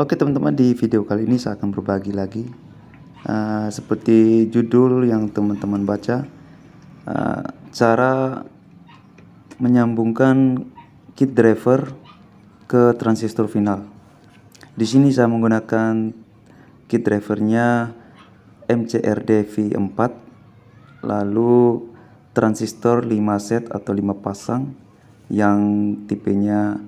Oke teman-teman di video kali ini saya akan berbagi lagi uh, seperti judul yang teman-teman baca uh, cara menyambungkan kit driver ke transistor final. Di sini saya menggunakan kit drivernya MCRD V4 lalu transistor 5 set atau 5 pasang yang tipenya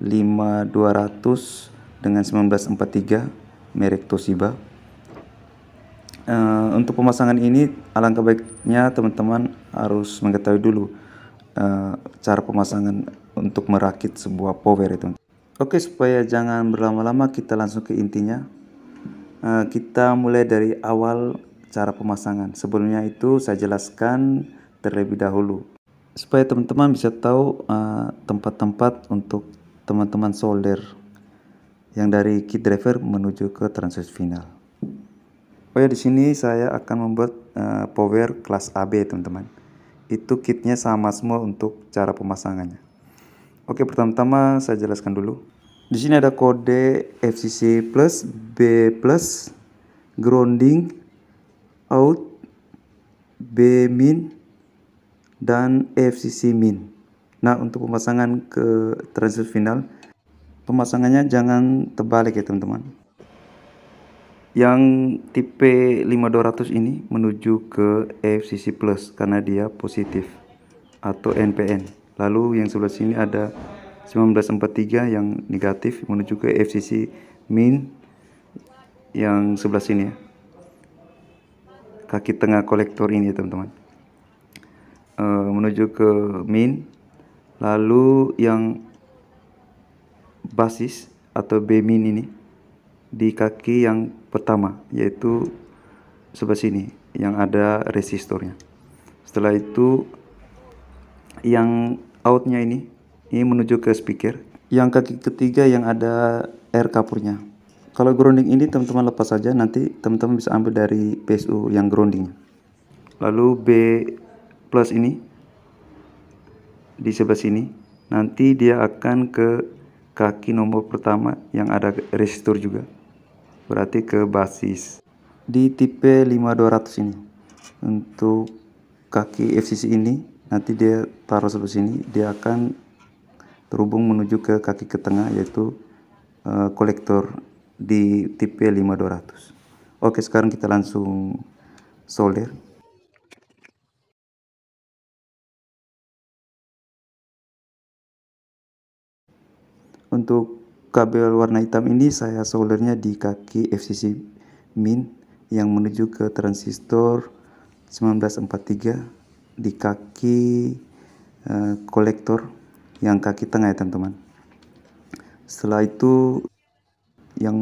5200 dengan 1943 merek Toshiba. Uh, untuk pemasangan ini alangkah baiknya teman-teman harus mengetahui dulu uh, cara pemasangan untuk merakit sebuah power itu. Oke, supaya jangan berlama-lama kita langsung ke intinya. Uh, kita mulai dari awal cara pemasangan. Sebelumnya itu saya jelaskan terlebih dahulu supaya teman-teman bisa tahu tempat-tempat uh, tempat -tempat untuk teman-teman solder yang dari key driver menuju ke transisi final. Oh ya di sini saya akan membuat uh, power kelas AB teman-teman. Itu kitnya sama semua untuk cara pemasangannya. Oke pertama-tama saya jelaskan dulu. Di sini ada kode FCC plus B plus grounding out B min dan FCC min. Nah untuk pemasangan ke transfer final pemasangannya jangan terbalik ya teman-teman yang tipe 5200 ini menuju ke e FCC plus karena dia positif atau NPN lalu yang sebelah sini ada 1943 yang negatif menuju ke e FCC min yang sebelah sini ya kaki tengah kolektor ini teman-teman eh, menuju ke min lalu yang basis atau b min ini di kaki yang pertama yaitu sebelah sini yang ada resistornya setelah itu yang outnya ini ini menuju ke speaker yang kaki ketiga yang ada air kapurnya kalau grounding ini teman-teman lepas saja nanti teman-teman bisa ambil dari PSU yang grounding lalu B plus ini di sebelah sini nanti dia akan ke kaki nomor pertama yang ada resistor juga. Berarti ke basis. Di tipe 5200 ini untuk kaki FCC ini nanti dia taruh sebelah sini dia akan terhubung menuju ke kaki ke tengah yaitu uh, kolektor di tipe 5200. Oke, sekarang kita langsung solder. Untuk kabel warna hitam ini saya soldernya di kaki FCC min yang menuju ke transistor 1943 di kaki uh, kolektor yang kaki tengah ya teman-teman. Setelah itu yang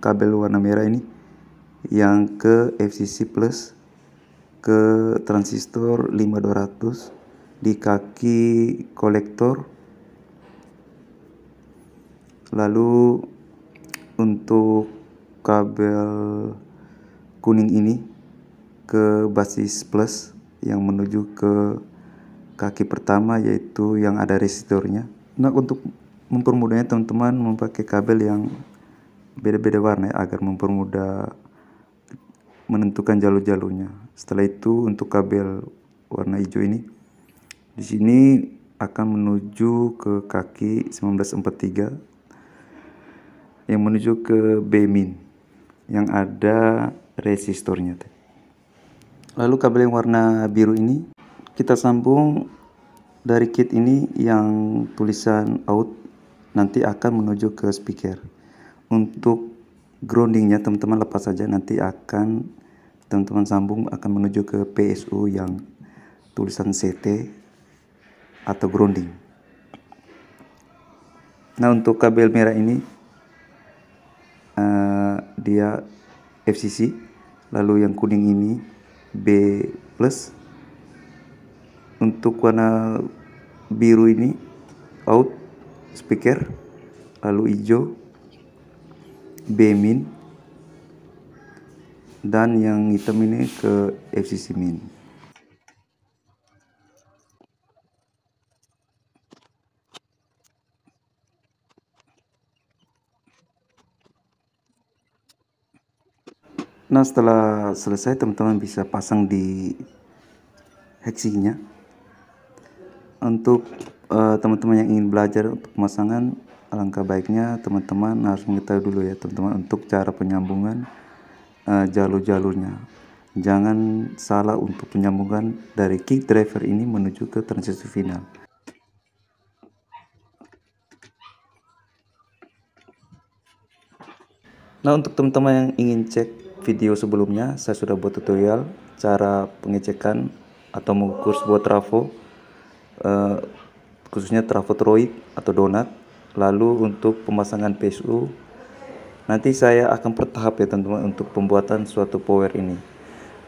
kabel warna merah ini yang ke FCC plus ke transistor 5200 di kaki kolektor lalu untuk kabel kuning ini ke basis plus yang menuju ke kaki pertama yaitu yang ada resistornya nah untuk mempermudahnya teman-teman memakai kabel yang beda-beda warna ya, agar mempermudah menentukan jalur-jalurnya setelah itu untuk kabel warna hijau ini di sini akan menuju ke kaki 1943 yang menuju ke B-min yang ada resistornya. Lalu kabel yang warna biru ini kita sambung dari kit ini yang tulisan out nanti akan menuju ke speaker. Untuk groundingnya teman-teman lepas saja nanti akan teman-teman sambung akan menuju ke PSU yang tulisan CT atau grounding. Nah untuk kabel merah ini dia FCC lalu yang kuning ini B plus untuk warna biru ini out speaker lalu hijau B min dan yang hitam ini ke FCC min Nah setelah selesai teman-teman bisa pasang di hexinya. Untuk eh, teman-teman uh, yang ingin belajar untuk pemasangan, alangkah baiknya teman-teman harus mengetahui dulu ya teman-teman untuk cara penyambungan uh, jalur-jalurnya. Jangan salah untuk penyambungan dari kick driver ini menuju ke transisi final. Nah untuk teman-teman yang ingin cek video sebelumnya saya sudah buat tutorial cara pengecekan atau mengukur sebuah trafo eh, khususnya trafo troid atau donat lalu untuk pemasangan PSU nanti saya akan bertahap ya teman-teman untuk pembuatan suatu power ini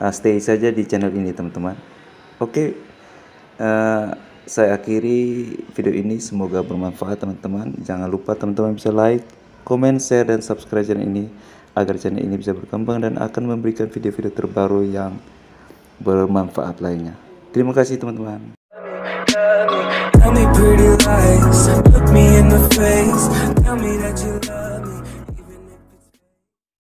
nah, stay saja di channel ini teman-teman oke okay. Eh, saya akhiri video ini semoga bermanfaat teman-teman jangan lupa teman-teman bisa like comment share dan subscribe channel ini agar channel ini bisa berkembang dan akan memberikan video-video terbaru yang bermanfaat lainnya. Terima kasih teman-teman.